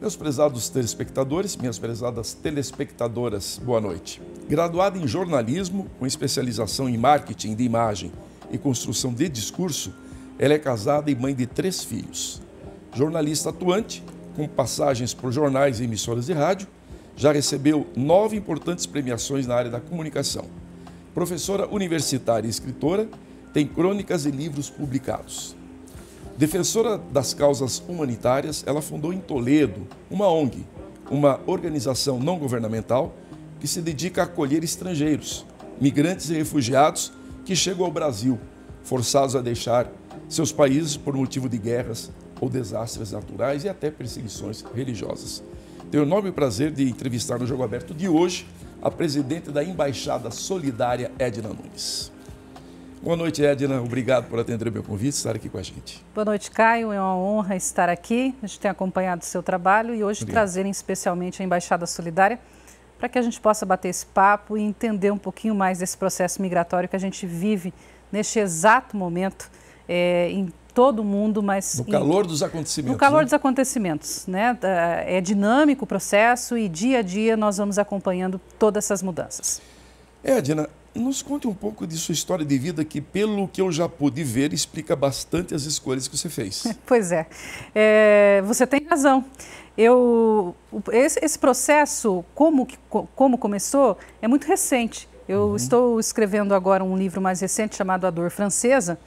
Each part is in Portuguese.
Meus prezados telespectadores, minhas prezadas telespectadoras, boa noite. Graduada em jornalismo, com especialização em marketing de imagem e construção de discurso, ela é casada e mãe de três filhos. Jornalista atuante, com passagens por jornais e emissoras de rádio, já recebeu nove importantes premiações na área da comunicação. Professora universitária e escritora, tem crônicas e livros publicados. Defensora das causas humanitárias, ela fundou em Toledo uma ONG, uma organização não governamental que se dedica a acolher estrangeiros, migrantes e refugiados que chegam ao Brasil, forçados a deixar seus países por motivo de guerras ou desastres naturais e até perseguições religiosas. Tenho o enorme prazer de entrevistar no Jogo Aberto de hoje a presidente da Embaixada Solidária, Edna Nunes. Boa noite, Edna. Obrigado por atender meu convite estar aqui com a gente. Boa noite, Caio. É uma honra estar aqui. A gente tem acompanhado o seu trabalho e hoje Obrigado. trazerem especialmente a Embaixada Solidária para que a gente possa bater esse papo e entender um pouquinho mais desse processo migratório que a gente vive neste exato momento é, em todo o mundo, mas... No calor em, dos acontecimentos. No calor né? dos acontecimentos, né? Eh, é dinâmico o processo e dia a dia nós vamos acompanhando todas essas mudanças. É, nos conte um pouco de sua história de vida, que, pelo que eu já pude ver, explica bastante as escolhas que você fez. Pois é, é você tem razão. Eu, esse, esse processo, como, como começou, é muito recente. Eu uhum. estou escrevendo agora um livro mais recente chamado A Dor Francesa,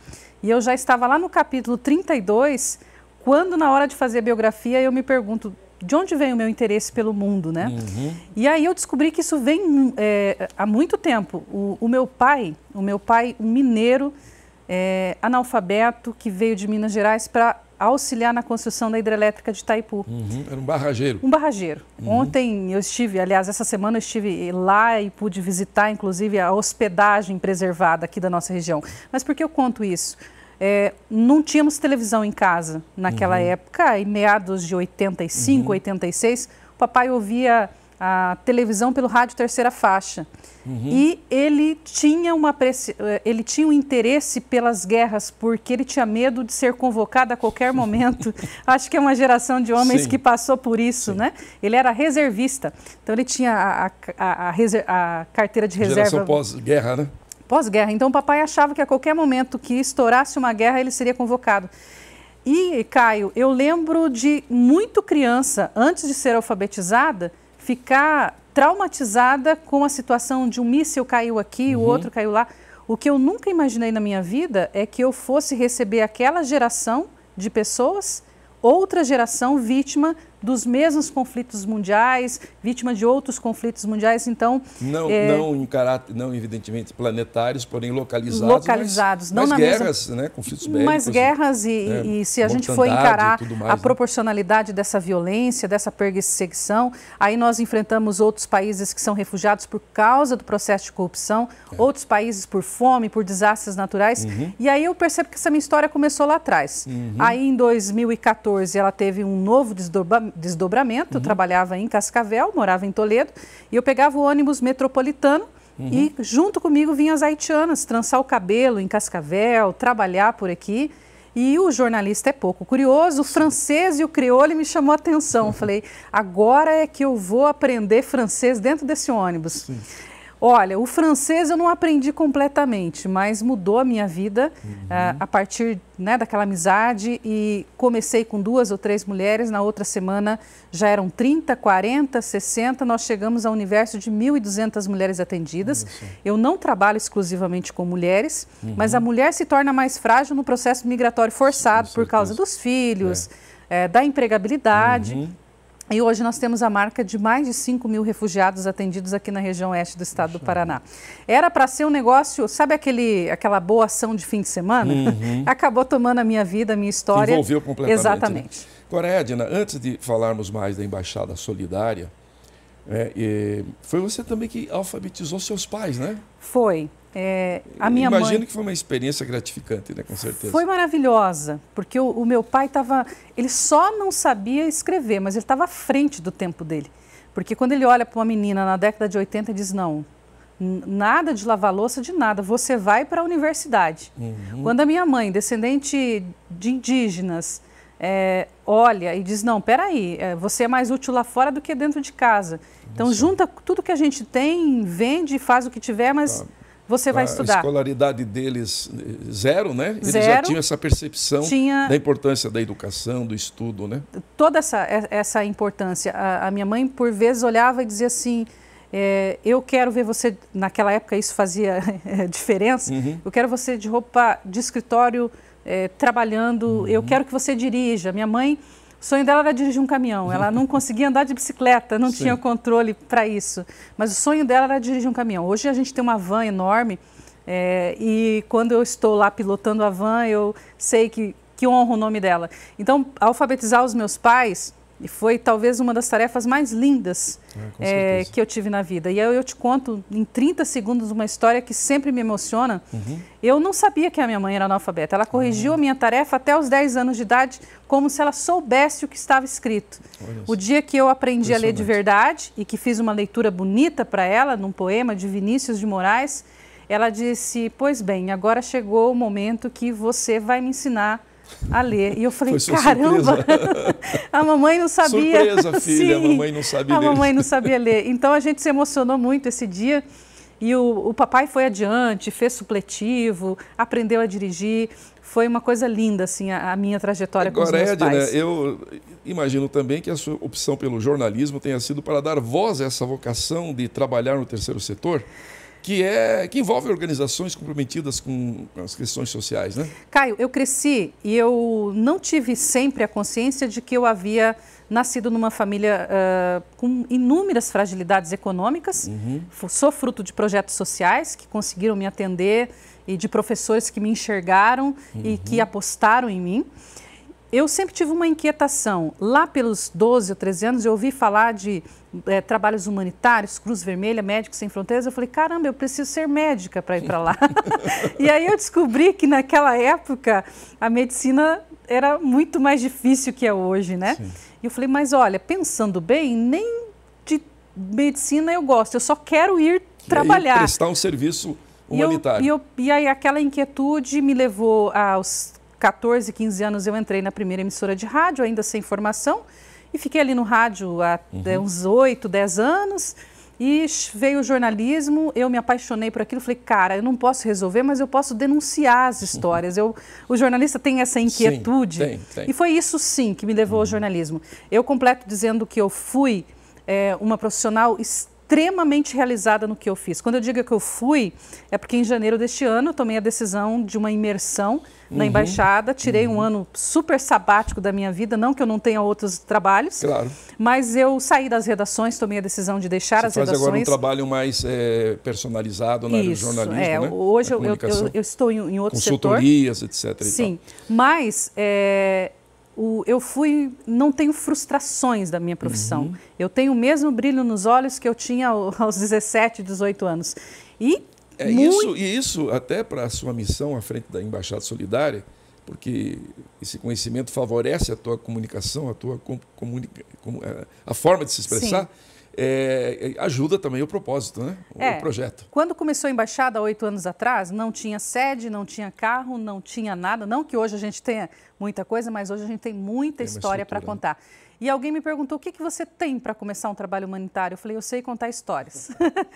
e eu já estava lá no capítulo 32, quando, na hora de fazer a biografia, eu me pergunto de onde vem o meu interesse pelo mundo, né? Uhum. E aí eu descobri que isso vem é, há muito tempo. O, o, meu pai, o meu pai, um mineiro é, analfabeto que veio de Minas Gerais para auxiliar na construção da hidrelétrica de Itaipu. Uhum. Era um barrageiro. Um barrageiro. Uhum. Ontem eu estive, aliás, essa semana eu estive lá e pude visitar, inclusive, a hospedagem preservada aqui da nossa região. Mas por que eu conto isso? É, não tínhamos televisão em casa naquela uhum. época, em meados de 85, uhum. 86. O papai ouvia a televisão pelo rádio terceira faixa. Uhum. E ele tinha, uma, eh, ele tinha um interesse pelas guerras, porque ele tinha medo de ser convocado a qualquer momento. Acho que é uma geração de homens Sim. que passou por isso, Sim. né? Ele era reservista, então ele tinha a, a, a, a carteira de reserva. Geração pós-guerra, né? pós-guerra. Então o papai achava que a qualquer momento que estourasse uma guerra ele seria convocado. E, Caio, eu lembro de muito criança, antes de ser alfabetizada, ficar traumatizada com a situação de um míssil caiu aqui, uhum. o outro caiu lá. O que eu nunca imaginei na minha vida é que eu fosse receber aquela geração de pessoas, outra geração vítima dos mesmos conflitos mundiais, vítima de outros conflitos mundiais, então... Não, é... não em caráter, não evidentemente planetários, porém localizados. Localizados, mas, não mas na guerras, mesma... né? Conflitos bélicos. Mas guerras e, né? e se a gente for encarar mais, a né? proporcionalidade dessa violência, dessa perseguição, aí nós enfrentamos outros países que são refugiados por causa do processo de corrupção, é. outros países por fome, por desastres naturais. Uhum. E aí eu percebo que essa minha história começou lá atrás. Uhum. Aí em 2014 ela teve um novo desdobramento desdobramento, uhum. trabalhava em Cascavel, morava em Toledo, e eu pegava o ônibus metropolitano uhum. e junto comigo vinham as haitianas trançar o cabelo em Cascavel, trabalhar por aqui. E o jornalista é pouco curioso, o francês e o crioulo me chamou a atenção. Uhum. Falei, agora é que eu vou aprender francês dentro desse ônibus. Sim. Olha, o francês eu não aprendi completamente, mas mudou a minha vida uhum. uh, a partir né, daquela amizade e comecei com duas ou três mulheres. Na outra semana já eram 30, 40, 60. Nós chegamos ao universo de 1.200 mulheres atendidas. Isso. Eu não trabalho exclusivamente com mulheres, uhum. mas a mulher se torna mais frágil no processo migratório forçado por causa dos filhos, é. É, da empregabilidade. Uhum. E hoje nós temos a marca de mais de 5 mil refugiados atendidos aqui na região oeste do estado do Paraná. Era para ser um negócio, sabe aquele, aquela boa ação de fim de semana? Uhum. Acabou tomando a minha vida, a minha história. Se envolveu completamente. Né? Exatamente. Né? Agora, Edna, antes de falarmos mais da Embaixada Solidária, é, é, foi você também que alfabetizou seus pais, né? Foi. É, a minha Imagino mãe... que foi uma experiência gratificante, né? Com certeza. Foi maravilhosa, porque o, o meu pai estava. Ele só não sabia escrever, mas ele estava à frente do tempo dele. Porque quando ele olha para uma menina na década de 80 ele diz: Não, nada de lavar louça, de nada, você vai para a universidade. Uhum. Quando a minha mãe, descendente de indígenas, é, olha e diz: Não, peraí, é, você é mais útil lá fora do que dentro de casa. Então, junta tudo que a gente tem, vende, faz o que tiver, mas. Claro você vai estudar. A escolaridade deles zero, né? Eles zero. já tinham essa percepção tinha... da importância da educação, do estudo, né? Toda essa, é, essa importância. A, a minha mãe, por vezes, olhava e dizia assim, é, eu quero ver você, naquela época isso fazia é, diferença, uhum. eu quero você de roupa de escritório é, trabalhando, uhum. eu quero que você dirija. Minha mãe o sonho dela era dirigir um caminhão. Ela não conseguia andar de bicicleta, não Sim. tinha controle para isso. Mas o sonho dela era dirigir um caminhão. Hoje a gente tem uma van enorme é, e quando eu estou lá pilotando a van, eu sei que, que honra o nome dela. Então, alfabetizar os meus pais e foi talvez uma das tarefas mais lindas é, é, que eu tive na vida. E eu, eu, te conto em 30 segundos uma história que sempre me emociona. Uhum. Eu não sabia que a minha mãe era analfabeta. Ela corrigiu uhum. a minha tarefa até os 10 anos de idade, como se ela soubesse o que estava escrito. O dia que eu aprendi a ler de verdade e que fiz uma leitura bonita para ela, num poema de Vinícius de Moraes, ela disse: Pois bem, agora chegou o momento que você vai me ensinar a ler. E eu falei, caramba, a mamãe não sabia. Surpresa, filha, Sim, a mamãe não sabia A ler. mamãe não sabia ler. Então a gente se emocionou muito esse dia. E o, o papai foi adiante, fez supletivo, aprendeu a dirigir. Foi uma coisa linda, assim, a, a minha trajetória Agora, com os meus pais. eu imagino também que a sua opção pelo jornalismo tenha sido para dar voz a essa vocação de trabalhar no terceiro setor que, é, que envolve organizações comprometidas com as questões sociais, né? Caio, eu cresci e eu não tive sempre a consciência de que eu havia nascido numa família uh, com inúmeras fragilidades econômicas, uhum. sou fruto de projetos sociais que conseguiram me atender e de professores que me enxergaram uhum. e que apostaram em mim eu sempre tive uma inquietação. Lá pelos 12 ou 13 anos, eu ouvi falar de é, trabalhos humanitários, Cruz Vermelha, Médicos Sem Fronteiras. Eu falei, caramba, eu preciso ser médica para ir para lá. e aí eu descobri que naquela época a medicina era muito mais difícil que é hoje, né? Sim. E eu falei, mas olha, pensando bem, nem de medicina eu gosto, eu só quero ir trabalhar. E prestar um serviço humanitário. E, eu, e, eu, e aí aquela inquietude me levou aos 14, 15 anos eu entrei na primeira emissora de rádio, ainda sem formação, e fiquei ali no rádio há uhum. Eh, uns 8, 10 anos. E veio o jornalismo, eu me apaixonei por aquilo, falei, cara, eu não posso resolver, mas eu posso denunciar as histórias. Eu, o jornalista tem essa inquietude. Sim, tem, tem. E foi isso sim que me levou uhum. ao jornalismo. Eu completo dizendo que eu fui é, uma profissional extremamente extremamente realizada no que eu fiz. Quando eu digo que eu fui, é porque em janeiro deste ano eu tomei a decisão de uma imersão na uhum. embaixada, tirei uhum. um ano super sabático da minha vida, não que eu não tenha outros trabalhos, claro. mas eu saí das redações, tomei a decisão de deixar Você as faz redações. agora um trabalho mais é, personalizado na Isso, jornalismo, é, né? Hoje eu, eu, eu, estou em, em outro Consultorias, setor. Consultorias, etc. Sim, mas é, o, eu fui, não tenho frustrações da minha profissão. Uhum. Eu tenho o mesmo brilho nos olhos que eu tinha aos 17, 18 anos. E é muito... isso, e isso até para a sua missão à frente da Embaixada Solidária, porque esse conhecimento favorece a tua comunicação, a tua comunica, eh, a forma de se expressar. Sim. É, é, ajuda também o propósito, né? o é, projeto. Quando começou a embaixada, há oito anos atrás, não tinha sede, não tinha carro, não tinha nada. Não que hoje a gente tenha muita coisa, mas hoje a gente tem muita tem história para né? contar. Né? E alguém me perguntou o que, que você tem para começar um trabalho humanitário. Eu falei, eu sei contar histórias.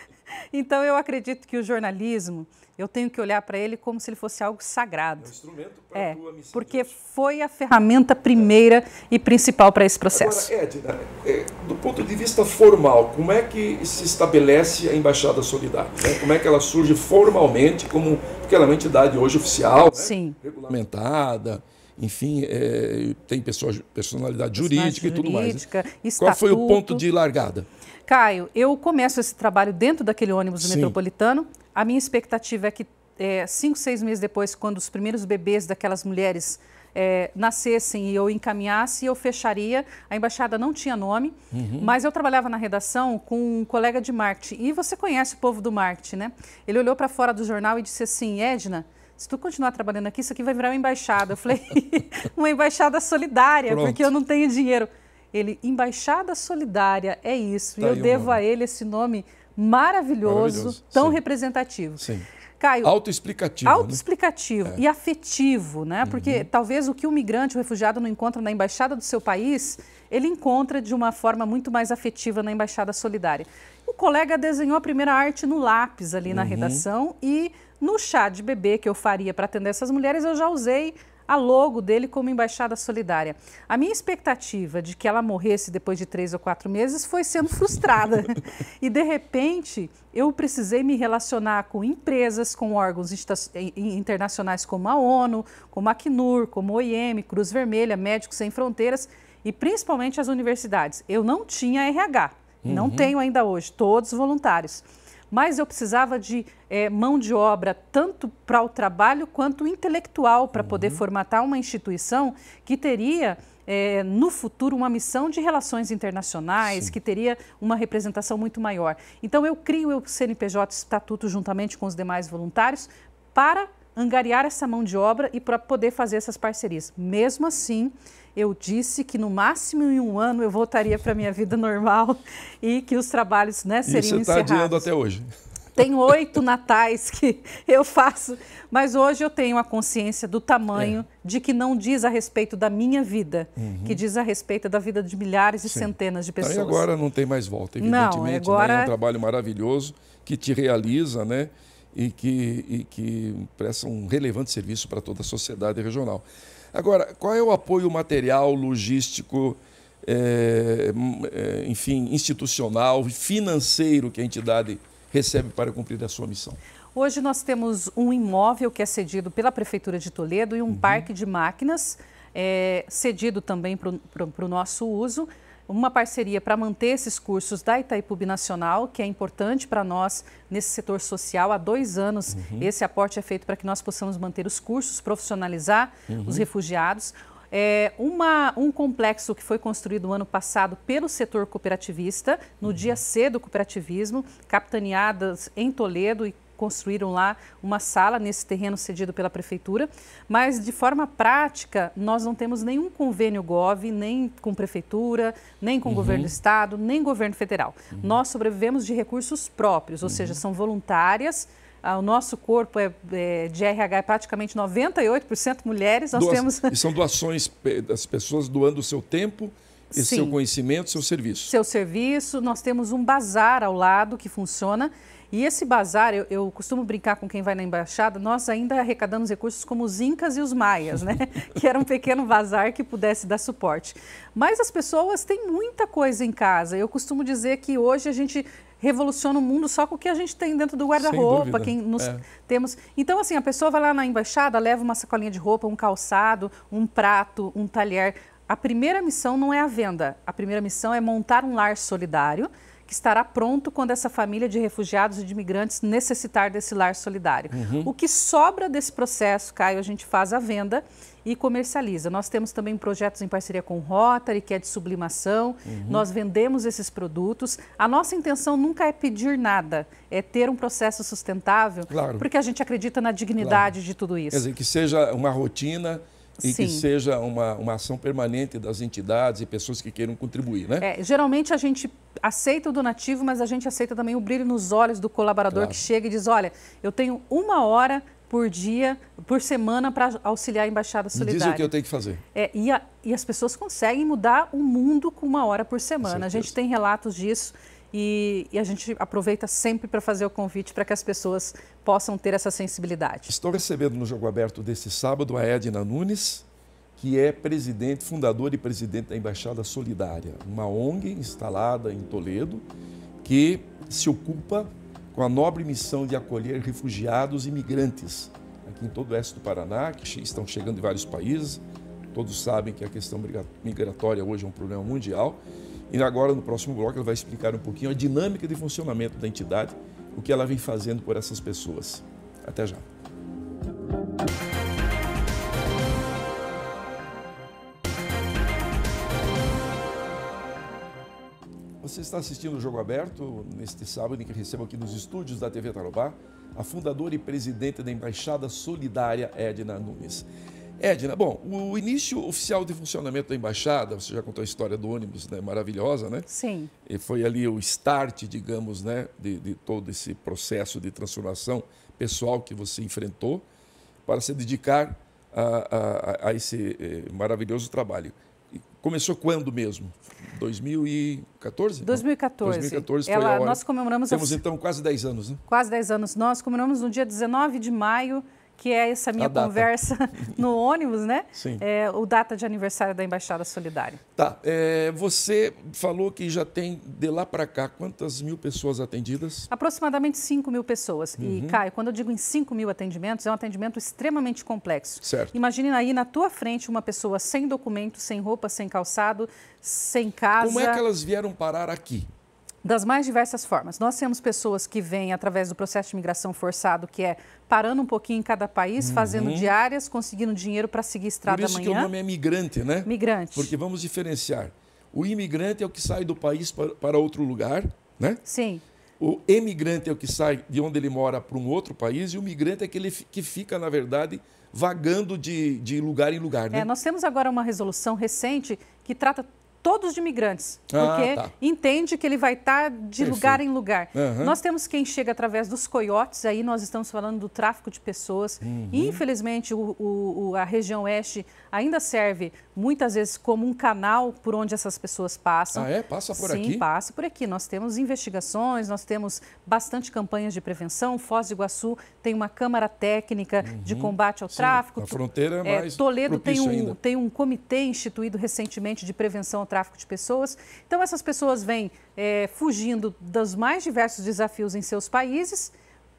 então eu acredito que o jornalismo, eu tenho que olhar para ele como se ele fosse algo sagrado. É um instrumento para é, a tua missão. Porque foi a ferramenta primeira é. e principal para esse processo. Agora, Edna, né, é, do ponto de vista formal, como é que se estabelece a Embaixada Solidária? Né? Como é que ela surge formalmente como porque ela é uma entidade hoje oficial, né? regulamentada? enfim, é, tem pessoas, personalidade jurídica, jurídica e tudo mais. Né? Qual foi o ponto de largada? Caio, eu começo esse trabalho dentro daquele ônibus Sim. metropolitano. A minha expectativa é que é, cinco, seis meses depois, quando os primeiros bebês daquelas mulheres é, nascessem e eu encaminhasse, eu fecharia. A embaixada não tinha nome, uhum. mas eu trabalhava na redação com um colega de marketing. E você conhece o povo do marketing, né? Ele olhou para fora do jornal e disse assim: Edna, se tu continuar trabalhando aqui, isso aqui vai virar uma embaixada. Eu falei, uma embaixada solidária, Pronto. porque eu não tenho dinheiro. Ele, embaixada solidária, é isso. Tá e eu devo a ele esse nome maravilhoso, maravilhoso. tão Sim. representativo. Sim. Caio, autoexplicativo. Né? Autoexplicativo né? e afetivo, né? Porque uhum. talvez o que o migrante, o refugiado não encontra na embaixada do seu país, ele encontra de uma forma muito mais afetiva na embaixada solidária. O colega desenhou a primeira arte no lápis ali na uhum. redação e no chá de bebê que eu faria para atender essas mulheres, eu já usei a logo dele como embaixada solidária. A minha expectativa de que ela morresse depois de três ou quatro meses foi sendo frustrada. e de repente eu precisei me relacionar com empresas, com órgãos internacionais como a ONU, como a Acnur, como a OIM, Cruz Vermelha, Médicos Sem Fronteiras e principalmente as universidades. Eu não tinha RH, uhum. não tenho ainda hoje, todos voluntários mas eu precisava de é, mão de obra tanto para o trabalho quanto intelectual para uhum. poder formatar uma instituição que teria é, no futuro uma missão de relações internacionais, Sim. que teria uma representação muito maior. Então, eu crio o CNPJ Estatuto juntamente com os demais voluntários para angariar essa mão de obra e para poder fazer essas parcerias. Mesmo assim, eu disse que no máximo em um ano eu voltaria para minha vida normal e que os trabalhos né, seriam Isso tá encerrados. está adiando até hoje. Tem oito natais que eu faço, mas hoje eu tenho a consciência do tamanho é. de que não diz a respeito da minha vida, uhum. que diz a respeito da vida de milhares e Sim. centenas de tá, pessoas. Aí agora não tem mais volta, evidentemente. Não, agora... Né? É um trabalho maravilhoso que te realiza, né? E que, e que presta um relevante serviço para toda a sociedade regional. Agora, qual é o apoio material, logístico, é, é, enfim, institucional, financeiro que a entidade recebe para cumprir a sua missão? Hoje nós temos um imóvel que é cedido pela Prefeitura de Toledo e um uhum. parque de máquinas é, cedido também para o nosso uso uma parceria para manter esses cursos da Itaipu Nacional, que é importante para nós nesse setor social. Há dois anos, uhum. esse aporte é feito para que nós possamos manter os cursos, profissionalizar uhum. os refugiados. É uma, um complexo que foi construído ano passado pelo setor cooperativista, no uhum. dia C do cooperativismo, capitaneadas em Toledo e construíram lá uma sala nesse terreno cedido pela prefeitura, mas de forma prática nós não temos nenhum convênio GOV, nem com prefeitura, nem com uhum. governo do estado, nem governo federal. Uhum. Nós sobrevivemos de recursos próprios, ou uhum. seja, são voluntárias ah, o nosso corpo é, é, de RH é praticamente 98% mulheres. Nós Doa temos... E são doações das pessoas doando o seu tempo e Sim. seu conhecimento, seu serviço. Seu serviço. Nós temos um bazar ao lado que funciona e esse bazar, eu, eu, costumo brincar com quem vai na embaixada, nós ainda arrecadamos recursos como os Incas e os Maias, né? que era um pequeno bazar que pudesse dar suporte. Mas as pessoas têm muita coisa em casa. Eu costumo dizer que hoje a gente revoluciona o mundo só com o que a gente tem dentro do guarda-roupa, quem nos é. temos. Então assim, a pessoa vai lá na embaixada, leva uma sacolinha de roupa, um calçado, um prato, um talher. A primeira missão não é a venda. A primeira missão é montar um lar solidário que estará pronto quando essa família de refugiados e de imigrantes necessitar desse lar solidário. Uhum. O que sobra desse processo, Caio, a gente faz a venda e comercializa. Nós temos também projetos em parceria com o Rotary, que é de sublimação. Uhum. Nós vendemos esses produtos. A nossa intenção nunca é pedir nada, é ter um processo sustentável, claro. porque a gente acredita na dignidade claro. de tudo isso. Quer dizer, que seja uma rotina e Sim. que seja uma, uma ação permanente das entidades e pessoas que queiram contribuir, né? É, geralmente a gente aceita o donativo, mas a gente aceita também o brilho nos olhos do colaborador claro. que chega e diz, olha, eu tenho uma hora por dia, por semana, para auxiliar a Embaixada Solidária. Me diz o que eu tenho que fazer. É, e, a, e as pessoas conseguem mudar o mundo com uma hora por semana. A gente tem relatos disso e, e a gente aproveita sempre para fazer o convite para que as pessoas possam ter essa sensibilidade. Estou recebendo no Jogo Aberto desse sábado a Edna Nunes, que é presidente, fundadora e presidente da Embaixada Solidária, uma ONG instalada em Toledo que se ocupa com a nobre missão de acolher refugiados e migrantes aqui em todo o oeste do Paraná, que estão chegando de vários países. Todos sabem que a questão migratória hoje é um problema mundial. E agora, no próximo bloco, ela vai explicar um pouquinho a dinâmica de funcionamento da entidade, o que ela vem fazendo por essas pessoas. Até já. Você está assistindo o Jogo Aberto neste sábado em que recebo aqui nos estúdios da TV Tarobá a fundadora e presidente da Embaixada Solidária Edna Nunes. Edna, bom, o início oficial de funcionamento da embaixada, você já contou a história do ônibus, né? Maravilhosa, né? Sim. E foi ali o start, digamos, né? De, de todo esse processo de transformação pessoal que você enfrentou para se dedicar a, a, a esse eh, maravilhoso trabalho. começou quando mesmo? 2014? 2014. 2014 Ela, foi a hora. Nós comemoramos... Temos, então, quase 10 anos, né? Quase 10 anos. Nós comemoramos no dia 19 de maio que é essa minha conversa no ônibus, né? Sim. É, o data de aniversário da Embaixada Solidária. Tá. É, você falou que já tem, de lá para cá, quantas mil pessoas atendidas? Aproximadamente 5 mil pessoas. Uhum. E, Caio, quando eu digo em 5 mil atendimentos, é um atendimento extremamente complexo. Certo. Imagina aí na tua frente uma pessoa sem documento, sem roupa, sem calçado, sem casa. Como é que elas vieram parar aqui? das mais diversas formas. Nós temos pessoas que vêm através do processo de migração forçado, que é parando um pouquinho em cada país, uhum. fazendo diárias, conseguindo dinheiro para seguir estrada Por isso amanhã. que o nome é migrante, né? Migrante. Porque vamos diferenciar. O imigrante é o que sai do país para outro lugar, né? Sim. O emigrante é o que sai de onde ele mora para um outro país e o migrante é aquele que fica, na verdade, vagando de, de lugar em lugar. É, né? É, nós temos agora uma resolução recente que trata todos de migrantes, ah, porque ah, tá. entende que ele vai estar tá de Perfeito. lugar em lugar. Uhum. Nós temos quem chega através dos coiotes, aí nós estamos falando do tráfico de pessoas. Uhum. Infelizmente, o, o, a região oeste ainda serve muitas vezes como um canal por onde essas pessoas passam. Ah, é? Passa por Sim, aqui? Sim, passa por aqui. Nós temos investigações, nós temos bastante campanhas de prevenção. Foz do Iguaçu tem uma Câmara Técnica uhum. de Combate ao Sim, Tráfico. A fronteira é, é mais é, Toledo tem um, ainda. tem um comitê instituído recentemente de prevenção ao tráfico de pessoas. Então, essas pessoas vêm é, fugindo dos mais diversos desafios em seus países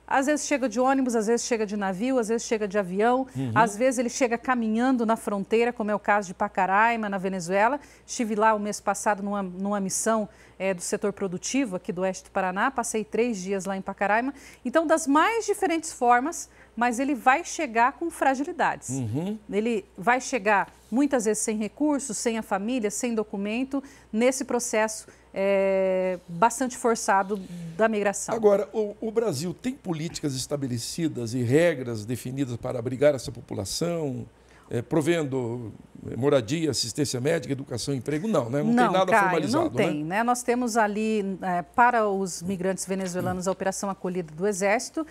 às vezes chega de ônibus, às vezes chega de navio, às vezes chega de avião, uhum. às vezes ele chega caminhando na fronteira, como é o caso de Pacaraima, na Venezuela. Estive lá o mês passado numa, numa missão é, do setor produtivo aqui do oeste do Paraná, passei três dias lá em Pacaraima. Então, das mais diferentes formas, mas ele vai chegar com fragilidades. Uhum. Ele vai chegar muitas vezes sem recursos, sem a família, sem documento, nesse processo é, bastante forçado da migração. Agora, o, o, Brasil tem políticas estabelecidas e regras definidas para abrigar essa população? É, provendo é, moradia, assistência médica, educação e emprego? Não, né? Não, não tem nada Caio, formalizado. Não tem, né? né? Nós temos ali, é, para os migrantes venezuelanos, a operação acolhida do Exército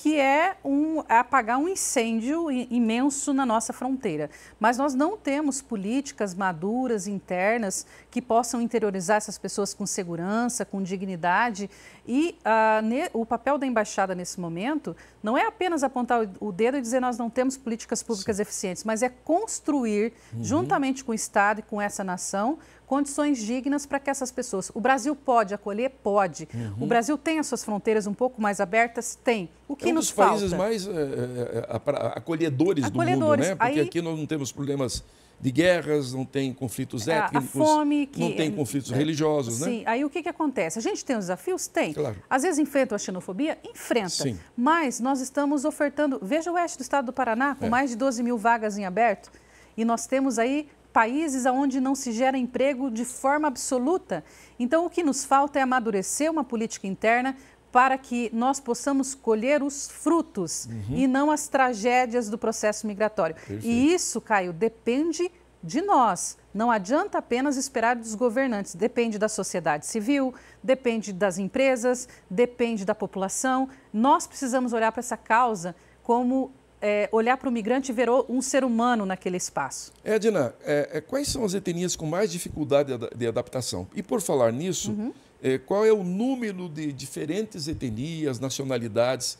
que é um, é apagar um incêndio imenso na nossa fronteira. Mas nós não temos políticas maduras, internas, que possam interiorizar essas pessoas com segurança, com dignidade. E uh, ne, o papel da embaixada nesse momento não é apenas apontar o dedo e dizer nós não temos políticas públicas Sim. eficientes, mas é construir, uhum. juntamente com o Estado e com essa nação, condições dignas para que essas pessoas. O Brasil pode acolher? Pode. Uhum. O Brasil tem as suas fronteiras um pouco mais abertas? Tem. O que é um nos falta? dos países mais eh, eh, eh, acolhedores, acolhedores, do mundo, né? Porque Aí... aqui nós não temos problemas de guerras, não tem conflitos é, étnicos, fome, que... não tem é, conflitos é, religiosos, né? Sim. Aí o que, que acontece? A gente tem os desafios? Tem. Claro. Às vezes enfrenta a xenofobia? Enfrenta. Sim. Mas nós estamos ofertando... Veja o oeste do estado do Paraná, com é. mais de 12 mil vagas em aberto. E nós temos aí países onde não se gera emprego de forma absoluta. Então, o que nos falta é amadurecer uma política interna para que nós possamos colher os frutos uhum. e não as tragédias do processo migratório. Perfeito. E isso, Caio, depende de nós. Não adianta apenas esperar dos governantes. Depende da sociedade civil, depende das empresas, depende da população. Nós precisamos olhar para essa causa como é, olhar para o migrante e ver um ser humano naquele espaço. Edna, é, é, é, quais são as etnias com mais dificuldade de adaptação? E por falar nisso, uhum. É, qual é o número de diferentes etnias, nacionalidades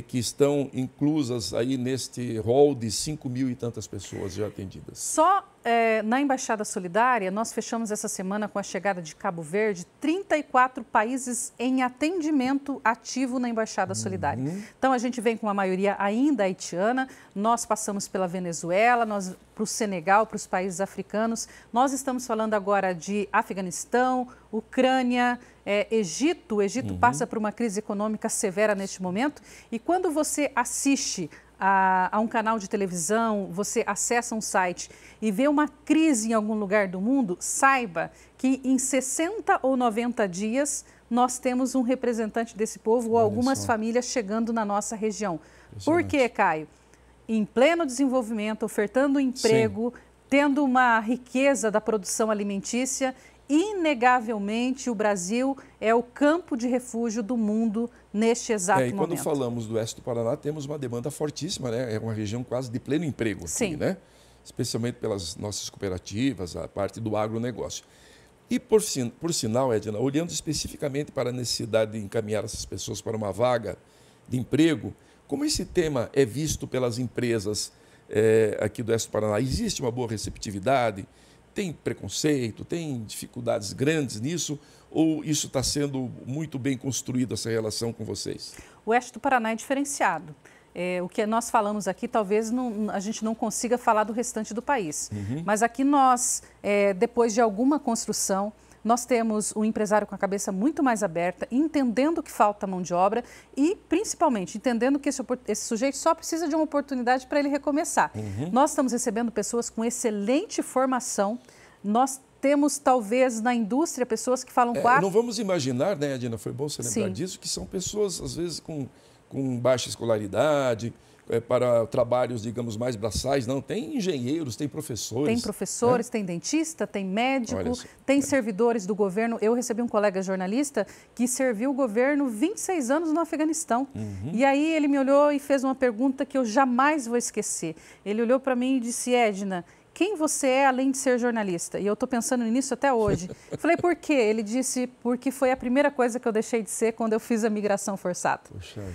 que estão inclusas aí neste rol de 5 mil e tantas pessoas já atendidas. Só é, na Embaixada Solidária, nós fechamos essa semana com a chegada de Cabo Verde 34 países em atendimento ativo na Embaixada uhum. Solidária. Uhum. Então, a gente vem com uma maioria ainda haitiana, nós passamos pela Venezuela, nós para o Senegal, para os países africanos. Nós estamos falando agora de Afeganistão, Ucrânia, é, Egito. O Egito uhum. passa por uma crise econômica severa neste momento. E quando você assiste a, a, um canal de televisão, você acessa um site e vê uma crise em algum lugar do mundo, saiba que em 60 ou 90 dias nós temos um representante desse povo ou algumas famílias chegando na nossa região. Por quê, Caio? Em pleno desenvolvimento, ofertando emprego. Sim tendo uma riqueza da produção alimentícia inegavelmente, o Brasil é o campo de refúgio do mundo neste exato é, e momento. E quando falamos do oeste do Paraná, temos uma demanda fortíssima, né? É uma região quase de pleno emprego aqui, Sim. né? Especialmente pelas nossas cooperativas, a parte do agronegócio. E por, por sinal, Edna, olhando especificamente para a necessidade de encaminhar essas pessoas para uma vaga de emprego, como esse tema é visto pelas empresas é, aqui do Oeste do Paraná? Existe uma boa receptividade? Tem preconceito, tem dificuldades grandes nisso? Ou isso está sendo muito bem construído, essa relação com vocês? O Oeste do Paraná é diferenciado. É, o que nós falamos aqui, talvez não, a gente não consiga falar do restante do país. Uhum. Mas aqui nós, é, depois de alguma construção, nós temos o empresário com a cabeça muito mais aberta, entendendo que falta mão de obra e, principalmente, entendendo que esse, esse sujeito só precisa de uma oportunidade para ele recomeçar. Uhum. Nós estamos recebendo pessoas com excelente formação, nós temos talvez na indústria pessoas que falam é, quatro. Não vamos imaginar, né, Adina? Foi bom você lembrar Sim. disso, que são pessoas, às vezes, com, com baixa escolaridade, é, para trabalhos, digamos, mais braçais, não. Tem engenheiros, tem professores. Tem né? professores, né? tem dentista, tem médico, tem é. servidores do governo. Eu recebi um colega jornalista que serviu o governo 26 anos no Afeganistão. Uhum. E aí ele me olhou e fez uma pergunta que eu jamais vou esquecer. Ele olhou para mim e disse: Edna, quem você é além de ser jornalista? E eu estou pensando nisso até hoje. Falei, por quê? Ele disse, porque foi a primeira coisa que eu deixei de ser quando eu fiz a migração forçada.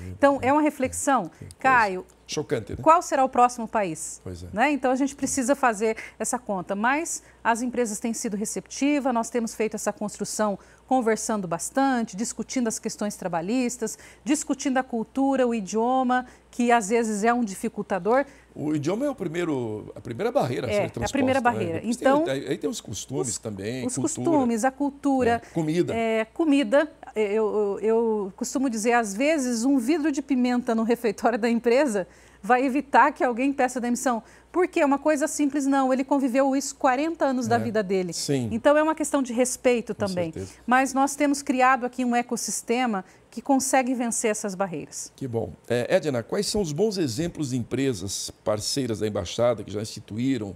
então, é uma reflexão. Caio, Chocante, né? Qual será o próximo país? Pois é. Né? Então a gente precisa fazer essa conta. Mas as empresas têm sido receptivas, nós temos feito essa construção conversando bastante, discutindo as questões trabalhistas, discutindo a cultura, o idioma, que às vezes é um dificultador. O idioma é o primeiro, a primeira barreira é, a ser transposta. É a primeira né? barreira. Né? Então, tem, aí tem os costumes os, também, Os cultura, costumes, a cultura. É, comida. É, comida. Eu, eu, eu costumo dizer, às vezes, um vidro de pimenta no refeitório da empresa vai evitar que alguém peça demissão. Porque é uma coisa simples, não. Ele conviveu isso 40 anos é, da vida dele. Sim. Então é uma questão de respeito Com também. Certeza. Mas nós temos criado aqui um ecossistema que consegue vencer essas barreiras. Que bom. É, Edna, quais são os bons exemplos de empresas parceiras da embaixada que já instituíram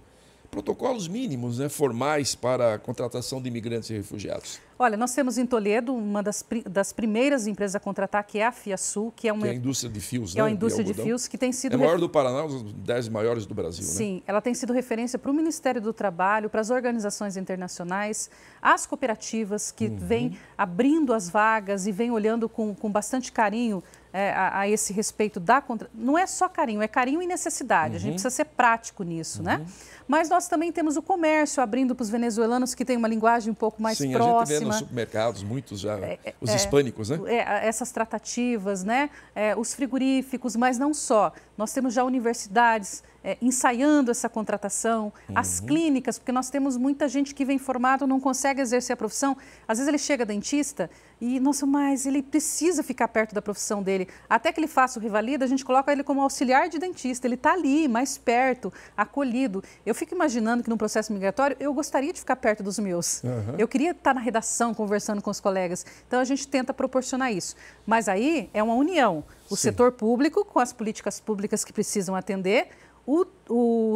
protocolos mínimos, né, formais para a contratação de imigrantes e refugiados. Olha, nós temos em Toledo uma das, das primeiras empresas a contratar, que é a FiaSul, que é uma que é a indústria de fios, né? É a indústria de, de fios que tem sido é a maior do Paraná, uma das dez maiores do Brasil. Né? Sim, né? ela tem sido referência para o Ministério do Trabalho, para as organizações internacionais, as cooperativas que uhum. vêm abrindo as vagas e vêm olhando com, com bastante carinho é, a, a, esse respeito da contra... Não é só carinho, é carinho e necessidade. Uhum. A gente uhum. precisa ser prático nisso, né? uhum. né? Mas nós também temos o comércio abrindo para os venezuelanos que tem uma linguagem um pouco mais Sim, próxima. Sim, a gente vê nos supermercados muitos já, é, é, os é, hispânicos, né? É, essas tratativas, né? É, os frigoríficos, mas não só. Nós temos já universidades é, ensaiando essa contratação, uhum. as clínicas, porque nós temos muita gente que vem formado, não consegue exercer a profissão. Às vezes ele chega dentista e, nossa, mas ele precisa ficar perto da profissão dele. Até que ele faça o Rivalida, a gente coloca ele como auxiliar de dentista. Ele está ali, mais perto, acolhido. Eu fico imaginando que no processo migratório eu gostaria de ficar perto dos meus. Uhum. Eu queria estar tá na redação conversando com os colegas. Então a gente tenta proporcionar isso. Mas aí é uma união. O Sim. setor público com as políticas públicas que precisam atender, o,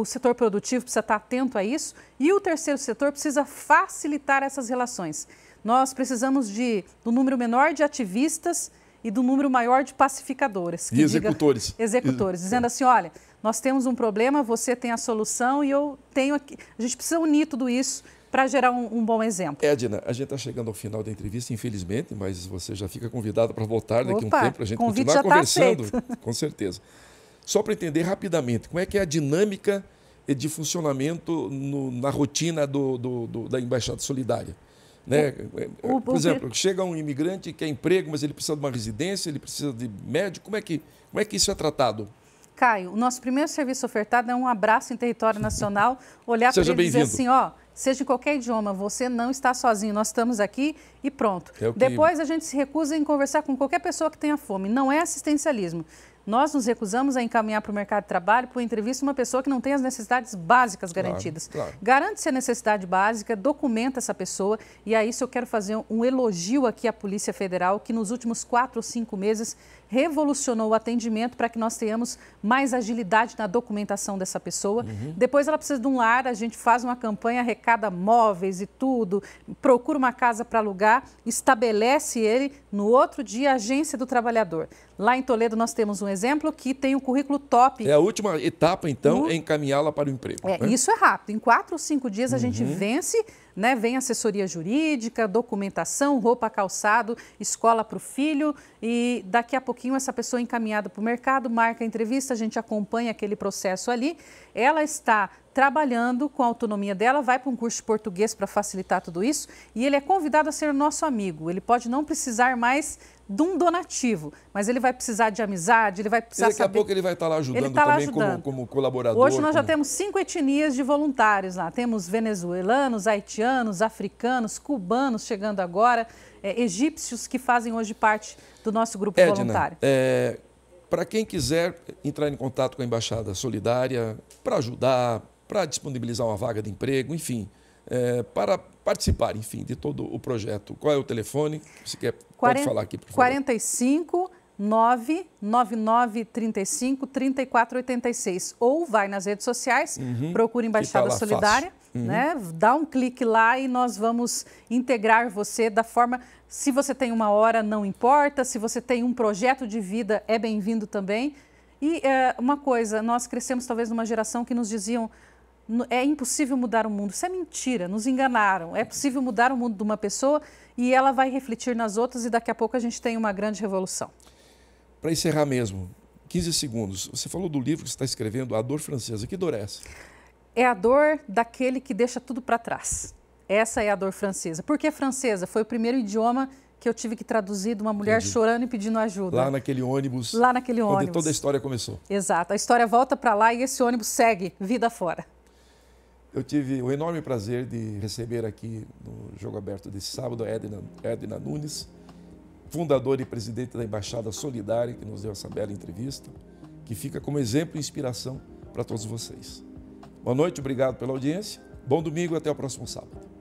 o setor produtivo precisa estar atento a isso e o terceiro setor precisa facilitar essas relações. Nós precisamos de, do número menor de ativistas e do número maior de pacificadores e executores. Diga, executores, Ex dizendo é. assim, olha, nós temos um problema, você tem a solução e eu tenho aqui. A gente precisa unir tudo isso para gerar um, um, bom exemplo. Edna, é, a gente está chegando ao final da entrevista, infelizmente, mas você já fica convidada para voltar daqui a um tempo para a gente continuar tá conversando. Aceito. Com certeza. Só para entender rapidamente como é que é a dinâmica de funcionamento no, na rotina do, do, do, da Embaixada Solidária. Né? O, é, é, o, Por exemplo, o... chega um imigrante que quer emprego, mas ele precisa de uma residência, ele precisa de médico. Como é que, como é que isso é tratado? Caio, o nosso primeiro serviço ofertado é um abraço em território nacional, olhar para ele e dizer assim, ó, seja em qualquer idioma, você não está sozinho, nós estamos aqui e pronto. É Depois a gente se recusa em conversar com qualquer pessoa que tenha fome, não é assistencialismo. Nós nos recusamos a encaminhar para o mercado de trabalho, por entrevista, uma pessoa que não tem as necessidades básicas garantidas. Claro, claro. Garante-se a necessidade básica, documenta essa pessoa. E a isso eu quero fazer um elogio aqui à Polícia Federal, que nos últimos quatro ou cinco meses revolucionou o atendimento para que nós tenhamos mais agilidade na documentação dessa pessoa. Uhum. Depois ela precisa de um lar, a gente faz uma campanha, arrecada móveis e tudo, procura uma casa para alugar, estabelece ele, no outro dia a Agência do Trabalhador. Lá em Toledo nós temos um exemplo que tem o um currículo top. É a última etapa, então, no... é encaminhá-la para o emprego. É, né? Isso é rápido. Em quatro ou cinco dias a uhum. gente vence né? Vem assessoria jurídica, documentação, roupa, calçado, escola para o filho e daqui a pouquinho essa pessoa é encaminhada para o mercado, marca a entrevista, a gente acompanha aquele processo ali. Ela está trabalhando com a autonomia dela, vai para um curso de português para facilitar tudo isso e ele é convidado a ser nosso amigo. Ele pode não precisar mais de um donativo, mas ele vai precisar de amizade, ele vai precisar e daqui saber... Daqui a pouco ele vai estar tá lá ajudando tá também lá ajudando. Como, como, colaborador. Hoje nós como... já temos cinco etnias de voluntários lá. Temos venezuelanos, haitianos, africanos, cubanos chegando agora, é, egípcios que fazem hoje parte do nosso grupo Edna, voluntário. É, para quem quiser entrar em contato com a Embaixada Solidária, para ajudar, para disponibilizar uma vaga de emprego, enfim, é, para participar, enfim, de todo o projeto. Qual é o telefone? Se quer, pode falar aqui, por favor. 45 99935 3486 ou vai nas redes sociais, uhum, procura Embaixada tá Solidária, né? uhum. né? Dá um clique lá e nós vamos integrar você da forma se você tem uma hora, não importa, se você tem um projeto de vida, é bem-vindo também. E é, uma coisa, nós crescemos talvez numa geração que nos diziam é impossível mudar o mundo. Isso é mentira, nos enganaram. É possível mudar o mundo de uma pessoa e ela vai refletir nas outras e daqui a pouco a gente tem uma grande revolução. Para encerrar mesmo, 15 segundos. Você falou do livro que você está escrevendo, A Dor Francesa. Que dor é essa? É a dor daquele que deixa tudo para trás. Essa é a dor francesa. Por que francesa? Foi o primeiro idioma que eu tive que traduzir de uma mulher Entendi. chorando e pedindo ajuda. Lá naquele ônibus. Lá naquele ônibus. Onde toda a história começou. Exato. A história volta para lá e esse ônibus segue vida fora. Eu tive o enorme prazer de receber aqui no Jogo Aberto desse sábado a Edna, Edna Nunes, fundadora e presidente da Embaixada Solidária, que nos deu essa bela entrevista, que fica como exemplo e inspiração para todos vocês. Boa noite, obrigado pela audiência. Bom domingo e até o próximo sábado.